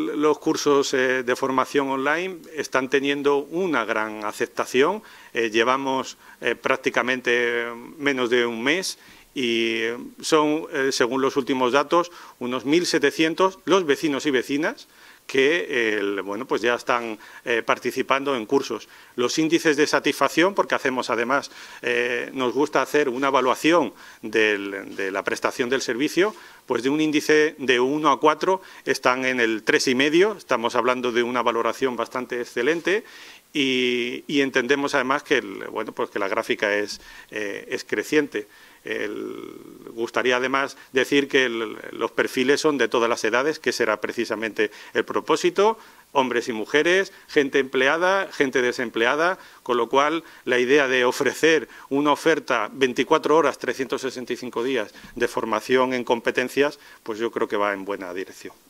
Los cursos eh, de formación online están teniendo una gran aceptación. Eh, llevamos eh, prácticamente menos de un mes y son, eh, según los últimos datos, unos 1.700 los vecinos y vecinas que eh, bueno, pues ya están eh, participando en cursos. Los índices de satisfacción, porque hacemos además, nos gusta hacer una evaluación de la prestación del servicio, pues de un índice de 1 a 4 están en el 3,5, estamos hablando de una valoración bastante excelente y, entendemos además que, pues la gráfica eh, es, creciente. El, gustaría además decir que los perfiles son de todas las edades, que será precisamente el propósito, hombres y mujeres, gente empleada, gente desempleada, con lo cual la idea de ofrecer una oferta 24 horas, 365 días de formación en competencias, pues yo creo que va en buena dirección.